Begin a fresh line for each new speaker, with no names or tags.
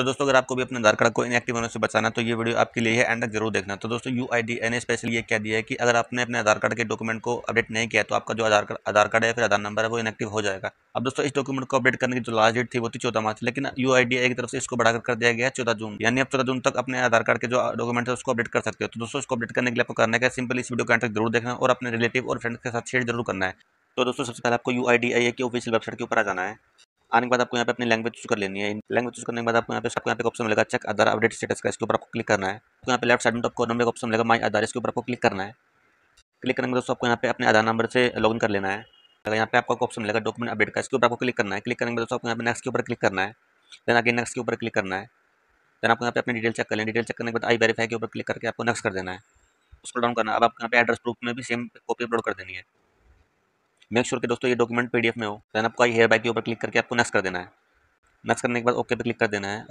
तो दोस्तों अगर आपको भी अपने आधार कार्ड को इनएक्टिव होने से बचाना तो ये वीडियो आपके लिए है एंड तक जरूर देखना तो दोस्तों U I D N A special ये क्या दिया है कि अगर आपने अपने आधार कार्ड के डॉक्यूमेंट को अपडेट नहीं किया तो आपका जो आधार कार्ड आधार कार्ड है फिर आधार नंबर है वो इनएक्टिव हो जाएगा अब दोस्तों इस डॉक्यूमेंट को अपडेट करने की जो लास्ट डेट थी वो थी चौदह मार्च लेकिन यू आई डी ए की तरफ से इसको बढ़ाकर कर दिया गया है चौदह जून यानी आप चौदह जून तक अपने आधार कार्ड के जो डॉक्यूमेंट है उसको अपडेट कर सकते हो तो दोस्तों इसको अपडेट करने के लिए आपको करने का सिंपल इस वीडियो को एंड तक जरूर देखना और अपने रिलेटिव और फ्रेंड्स के साथ शेयर जरूर करना है तो दोस्तों सबसे पहले आपको यू आई डी आई ए की ऑफिशियल वेबसाइट के ऊपर आ जाना है आने के बाद आपको यहाँ पे अपनी लैंग्वेज चूज कर लेनी है लैंग्वेज चूज करने के बाद आपको यहाँ पे सबको यहाँ पे ऑप्शन मिलेगा चेक आधार अपडेट स्टेटस का इसके ऊपर आपको क्लिक करना है तो यहाँ पे लेफ्ट साइड में टॉप कॉर्नर में ऑप्शन मिलेगा माई आधार इसके ऊपर आपको क्लिक करना है क्लिक करने के बाद आपको यहाँ पे अपने आधार नंबर से इन कर लेना है अगर यहाँ पे आपको ऑप्शन मिलेगा डॉक्यूमेंट अपडेट का इसके ऊपर आपको क्लिक करना है क्लिक करने के बाद आपको यहाँ पे नेक्स्ट के ऊपर क्लिक करना है देन आगे नेक्स्ट के ऊपर क्लिक करना है देन आपको यहाँ पे अपनी डिटेल चेक कर लें डिटेल चेक करने के बाद आई वेरीफाई के ऊपर क्लिक करके आपको नेक्स्ट कर देना है उसको डाउन करना अब आपको यहाँ पे एड्रेस प्रूफ में भी सेम कॉपी अपलोड कर देनी है मेक श्योर sure कि दोस्तों ये डॉक्यूमेंट पीडीएफ में हो देन आपको हेयर बाइक के ऊपर क्लिक करके आपको नेक्स्ट कर देना है नेक्स्ट करने के बाद ओके पे क्लिक कर देना है